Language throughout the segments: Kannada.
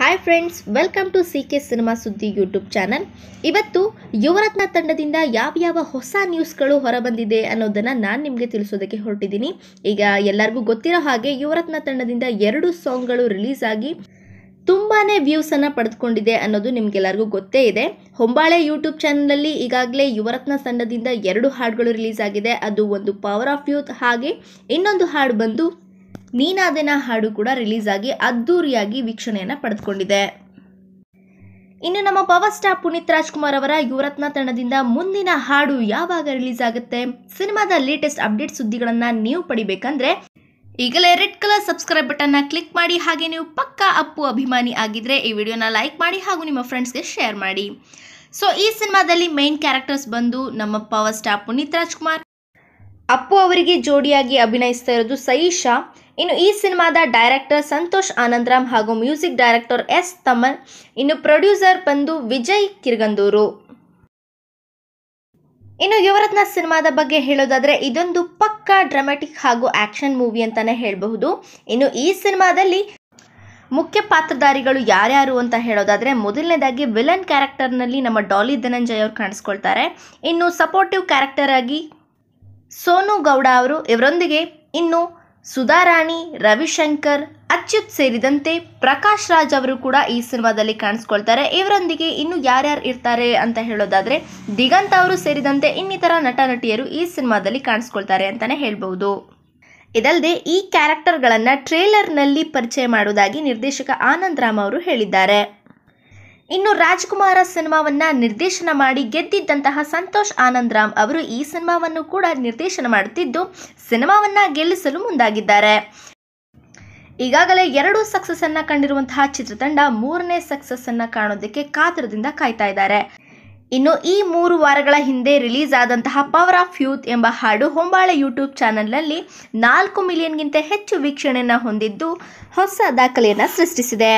hi friends welcome to C K cinema ಸುದ್ದಿ ಯೂಟ್ಯೂಬ್ ಚಾನಲ್ ಇವತ್ತು ಯುವರತ್ನ ತಂಡದಿಂದ ಯಾವ ಯಾವ ಹೊಸ ನ್ಯೂಸ್ಗಳು ಹೊರಬಂದಿದೆ ಅನ್ನೋದನ್ನು ನಾನು ನಿಮಗೆ ತಿಳಿಸೋದಕ್ಕೆ ಹೊರಟಿದ್ದೀನಿ ಈಗ ಎಲ್ಲರಿಗೂ ಗೊತ್ತಿರೋ ಹಾಗೆ ಯುವರತ್ನ ತಂಡದಿಂದ ಎರಡು ಸಾಂಗ್ಗಳು ರಿಲೀಸ್ ಆಗಿ ತುಂಬಾ ವ್ಯೂಸನ್ನು ಪಡೆದುಕೊಂಡಿದೆ ಅನ್ನೋದು ನಿಮಗೆಲ್ಲರಿಗೂ ಗೊತ್ತೇ ಇದೆ ಹೊಂಬಾಳೆ ಯೂಟ್ಯೂಬ್ ಚಾನಲಲ್ಲಿ ಈಗಾಗಲೇ ಯುವರತ್ನ ತಂಡದಿಂದ ಎರಡು ಹಾಡುಗಳು ರಿಲೀಸ್ ಆಗಿದೆ ಅದು ಒಂದು ಪವರ್ ಆಫ್ ಯೂತ್ ಹಾಗೆ ಇನ್ನೊಂದು ಹಾಡು ಬಂದು ನೀನಾದೆನ ಹಾಡು ಕೂಡ ರಿಲೀಸ್ ಆಗಿ ಅದ್ದೂರಿಯಾಗಿ ವೀಕ್ಷಣೆಯನ್ನು ಪಡೆದುಕೊಂಡಿದೆ ಇನ್ನು ನಮ್ಮ ಪವರ್ ಸ್ಟಾರ್ ಪುನೀತ್ ರಾಜ್ಕುಮಾರ್ ಅವರ ಯುವರತ್ನ ತಂಡದಿಂದ ಮುಂದಿನ ಹಾಡು ಯಾವಾಗ ರಿಲೀಸ್ ಆಗುತ್ತೆ ಸಿನಿಮಾದ ಲೇಟೆಸ್ಟ್ ಅಪ್ಡೇಟ್ ಸುದ್ದಿಗಳನ್ನು ನೀವು ಪಡಿಬೇಕಂದ್ರೆ ಈಗಲೇ ರೆಡ್ ಕಲರ್ ಸಬ್ಸ್ಕ್ರೈಬ್ ಬಟನ್ನ ಕ್ಲಿಕ್ ಮಾಡಿ ಹಾಗೆ ನೀವು ಪಕ್ಕಾ ಅಪ್ಪು ಅಭಿಮಾನಿ ಆಗಿದ್ರೆ ಈ ವಿಡಿಯೋನ ಲೈಕ್ ಮಾಡಿ ಹಾಗೂ ನಿಮ್ಮ ಫ್ರೆಂಡ್ಸ್ಗೆ ಶೇರ್ ಮಾಡಿ ಸೊ ಈ ಸಿನಿಮಾದಲ್ಲಿ ಮೈನ್ ಕ್ಯಾರೆಕ್ಟರ್ಸ್ ಬಂದು ನಮ್ಮ ಪವರ್ ಸ್ಟಾರ್ ಪುನೀತ್ ರಾಜ್ಕುಮಾರ್ ಅಪ್ಪು ಅವರಿಗೆ ಜೋಡಿಯಾಗಿ ಅಭಿನಯಿಸ್ತಾ ಇರೋದು ಸೈಶಾ ಇನ್ನು ಈ ಸಿನಿಮಾದ ಡೈರೆಕ್ಟರ್ ಸಂತೋಷ್ ಆನಂದರಾಮ್ ಹಾಗೂ ಮ್ಯೂಸಿಕ್ ಡೈರೆಕ್ಟರ್ ಎಸ್ ತಮನ್ ಇನ್ನು ಪ್ರೊಡ್ಯೂಸರ್ ಬಂದು ವಿಜಯ್ ಕಿರ್ಗಂದೂರು ಇನ್ನು ಯುವರತ್ನ ಸಿನಿಮಾದ ಬಗ್ಗೆ ಹೇಳೋದಾದರೆ ಇದೊಂದು ಪಕ್ಕಾ ಡ್ರಾಮ್ಯಾಟಿಕ್ ಹಾಗೂ ಆ್ಯಕ್ಷನ್ ಮೂವಿ ಅಂತಲೇ ಹೇಳಬಹುದು ಇನ್ನು ಈ ಸಿನಿಮಾದಲ್ಲಿ ಮುಖ್ಯ ಪಾತ್ರಧಾರಿಗಳು ಯಾರ್ಯಾರು ಅಂತ ಹೇಳೋದಾದರೆ ಮೊದಲನೇದಾಗಿ ವಿಲನ್ ಕ್ಯಾರೆಕ್ಟರ್ನಲ್ಲಿ ನಮ್ಮ ಡಾಲಿ ಧನಂಜಯ್ ಅವರು ಕಾಣಿಸ್ಕೊಳ್ತಾರೆ ಇನ್ನು ಸಪೋರ್ಟಿವ್ ಕ್ಯಾರೆಕ್ಟರ್ ಆಗಿ ಸೋನು ಗೌಡ ಅವರು ಇವರೊಂದಿಗೆ ಇನ್ನು ಸುಧಾರಾಣಿ ರವಿಶಂಕರ್ ಅಚ್ಯುತ್ ಸೇರಿದಂತೆ ಪ್ರಕಾಶ್ ರಾಜ್ ಅವರು ಕೂಡ ಈ ಸಿನಿಮಾದಲ್ಲಿ ಕಾಣಿಸ್ಕೊಳ್ತಾರೆ ಇವರೊಂದಿಗೆ ಇನ್ನು ಯಾರ್ಯಾರು ಇರ್ತಾರೆ ಅಂತ ಹೇಳೋದಾದರೆ ದಿಗಂತ್ ಅವರು ಸೇರಿದಂತೆ ಇನ್ನಿತರ ನಟ ನಟಿಯರು ಈ ಸಿನಿಮಾದಲ್ಲಿ ಕಾಣಿಸ್ಕೊಳ್ತಾರೆ ಅಂತಲೇ ಹೇಳ್ಬೋದು ಇದಲ್ಲದೆ ಈ ಕ್ಯಾರೆಕ್ಟರ್ಗಳನ್ನು ಟ್ರೇಲರ್ನಲ್ಲಿ ಪರಿಚಯ ಮಾಡುವುದಾಗಿ ನಿರ್ದೇಶಕ ಆನಂದ್ ರಾಮ್ ಅವರು ಹೇಳಿದ್ದಾರೆ ಇನ್ನು ರಾಜ್ಕುಮಾರ ಸಿನಿಮಾವನ್ನ ನಿರ್ದೇಶನ ಮಾಡಿ ಗೆದ್ದಿದ್ದಂತಹ ಸಂತೋಷ್ ಆನಂದ್ ರಾಮ್ ಅವರು ಈ ಸಿನಿಮಾವನ್ನು ಕೂಡ ನಿರ್ದೇಶನ ಮಾಡುತ್ತಿದ್ದು ಸಿನಿಮಾವನ್ನ ಗೆಲ್ಲಿಸಲು ಮುಂದಾಗಿದ್ದಾರೆ ಈಗಾಗಲೇ ಎರಡು ಸಕ್ಸಸ್ ಅನ್ನ ಕಂಡಿರುವಂತಹ ಚಿತ್ರತಂಡ ಮೂರನೇ ಸಕ್ಸಸ್ ಅನ್ನ ಕಾಣೋದಕ್ಕೆ ಕಾತರದಿಂದ ಕಾಯ್ತಾ ಇದ್ದಾರೆ ಇನ್ನು ಈ ಮೂರು ವಾರಗಳ ಹಿಂದೆ ರಿಲೀಸ್ ಆದಂತಹ ಪವರ್ ಆಫ್ ಯೂತ್ ಎಂಬ ಹಾಡು ಹೊಂಬಾಳೆ ಯೂಟ್ಯೂಬ್ ಚಾನೆಲ್ನಲ್ಲಿ ನಾಲ್ಕು ಮಿಲಿಯನ್ಗಿಂತ ಹೆಚ್ಚು ವೀಕ್ಷಣೆಯನ್ನು ಹೊಂದಿದ್ದು ಹೊಸ ದಾಖಲೆಯನ್ನು ಸೃಷ್ಟಿಸಿದೆ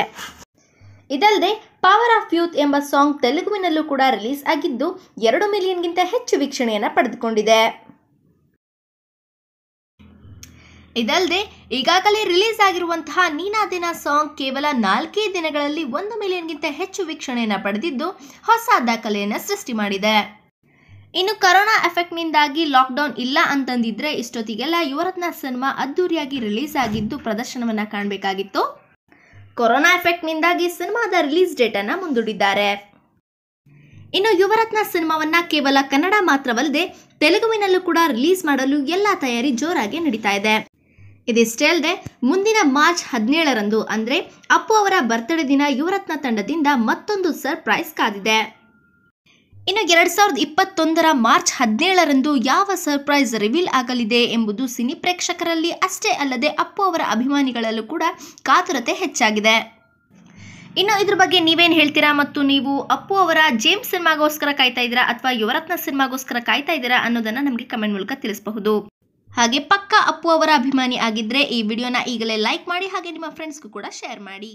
ಇದಲ್ಲದೆ ಪವರ್ ಆಫ್ ಯೂತ್ ಎಂಬ ಸಾಂಗ್ ತೆಲುಗುವಿನಲ್ಲೂ ಕೂಡ ರಿಲೀಸ್ ಆಗಿದ್ದು ಎರಡು ಮಿಲಿಯನ್ಗಿಂತ ಹೆಚ್ಚು ವೀಕ್ಷಣೆಯನ್ನು ಪಡೆದುಕೊಂಡಿದೆ ಇದಲ್ಲದೆ ಈಗಾಗಲೇ ರಿಲೀಸ್ ಆಗಿರುವಂತಹ ನೀನಾ ದಿನ ಸಾಂಗ್ ಕೇವಲ ನಾಲ್ಕೇ ದಿನಗಳಲ್ಲಿ ಒಂದು ಮಿಲಿಯನ್ಗಿಂತ ಹೆಚ್ಚು ವೀಕ್ಷಣೆಯನ್ನು ಪಡೆದಿದ್ದು ಹೊಸ ದಾಖಲೆಯನ್ನು ಸೃಷ್ಟಿ ಮಾಡಿದೆ ಇನ್ನು ಕರೋನಾ ಎಫೆಕ್ಟ್ನಿಂದಾಗಿ ಲಾಕ್ಡೌನ್ ಇಲ್ಲ ಅಂತಂದಿದ್ರೆ ಇಷ್ಟೊತ್ತಿಗೆಲ್ಲ ಯುವರತ್ನ ಸಿನಿಮಾ ಅದ್ದೂರಿಯಾಗಿ ರಿಲೀಸ್ ಆಗಿದ್ದು ಪ್ರದರ್ಶನವನ್ನು ಕಾಣಬೇಕಾಗಿತ್ತು ಕೊರೋನಾ ಎಫೆಕ್ಟ್ನಿಂದಾಗಿ ಸಿನಿಮಾದ ರಿಲೀಸ್ ಡೇಟನ್ನು ಮುಂದೂಡಿದ್ದಾರೆ ಇನ್ನು ಯುವರತ್ನ ಸಿನಿಮಾವನ್ನ ಕೇವಲ ಕನ್ನಡ ಮಾತ್ರವಲ್ಲದೆ ತೆಲುಗುವಿನಲ್ಲೂ ಕೂಡ ರಿಲೀಸ್ ಮಾಡಲು ಎಲ್ಲ ತಯಾರಿ ಜೋರಾಗಿ ನಡೀತಾ ಇದೆ ಇದಿಷ್ಟೇ ಅಲ್ಲದೆ ಮುಂದಿನ ಮಾರ್ಚ್ ಹದಿನೇಳರಂದು ಅಂದರೆ ಅಪ್ಪು ಅವರ ಬರ್ತ್ಡೇ ದಿನ ಯುವರತ್ನ ತಂಡದಿಂದ ಮತ್ತೊಂದು ಸರ್ಪ್ರೈಸ್ ಕಾದಿದೆ ಇನ್ನು ಎರಡು ಸಾವಿರದ ಇಪ್ಪತ್ತೊಂದರ ಮಾರ್ಚ್ ಹದಿನೇಳರಂದು ಯಾವ ಸರ್ಪ್ರೈಸ್ ರಿವೀಲ್ ಆಗಲಿದೆ ಎಂಬುದು ಸಿನಿ ಪ್ರೇಕ್ಷಕರಲ್ಲಿ ಅಷ್ಟೇ ಅಲ್ಲದೆ ಅಪ್ಪು ಅವರ ಅಭಿಮಾನಿಗಳಲ್ಲೂ ಕೂಡ ಕಾತುರತೆ ಹೆಚ್ಚಾಗಿದೆ ಇನ್ನು ಇದ್ರ ಬಗ್ಗೆ ನೀವೇನು ಹೇಳ್ತೀರಾ ಮತ್ತು ನೀವು ಅಪ್ಪು ಅವರ ಜೇಮ್ಸ್ ಸಿನಿಮಾಗೋಸ್ಕರ ಕಾಯ್ತಾ ಇದ್ದೀರಾ ಅಥವಾ ಯುವರತ್ನ ಸಿನಿಮಾಗೋಸ್ಕರ ಕಾಯ್ತಾ ಇದ್ದೀರಾ ಅನ್ನೋದನ್ನು ನಮಗೆ ಕಮೆಂಟ್ ಮೂಲಕ ತಿಳಿಸಬಹುದು ಹಾಗೆ ಪಕ್ಕ ಅಪ್ಪು ಅವರ ಅಭಿಮಾನಿ ಆಗಿದ್ದರೆ ಈ ವಿಡಿಯೋನ ಈಗಲೇ ಲೈಕ್ ಮಾಡಿ ಹಾಗೆ ನಿಮ್ಮ ಫ್ರೆಂಡ್ಸ್ಗೂ ಕೂಡ ಶೇರ್ ಮಾಡಿ